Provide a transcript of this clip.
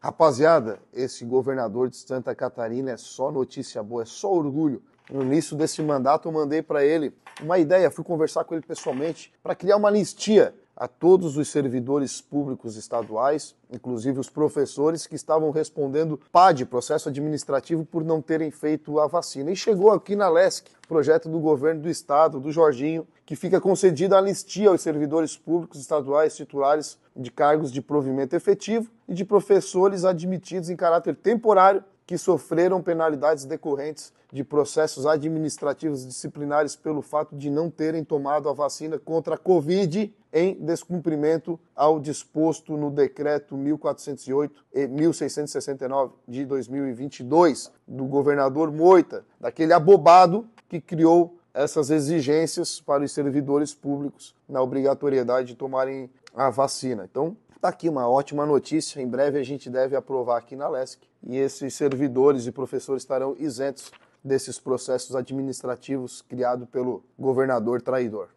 Rapaziada, esse governador de Santa Catarina é só notícia boa, é só orgulho. No início desse mandato, eu mandei para ele uma ideia, fui conversar com ele pessoalmente para criar uma anistia a todos os servidores públicos estaduais, inclusive os professores que estavam respondendo PAD, processo administrativo, por não terem feito a vacina. E chegou aqui na LESC, projeto do governo do estado, do Jorginho, que fica concedida anistia aos servidores públicos estaduais titulares de cargos de provimento efetivo e de professores admitidos em caráter temporário que sofreram penalidades decorrentes de processos administrativos disciplinares pelo fato de não terem tomado a vacina contra a Covid em descumprimento ao disposto no decreto 1408 e 1669 de 2022 do governador Moita, daquele abobado que criou essas exigências para os servidores públicos na obrigatoriedade de tomarem a vacina. Então, Está aqui uma ótima notícia. Em breve a gente deve aprovar aqui na LESC e esses servidores e professores estarão isentos desses processos administrativos criados pelo governador traidor.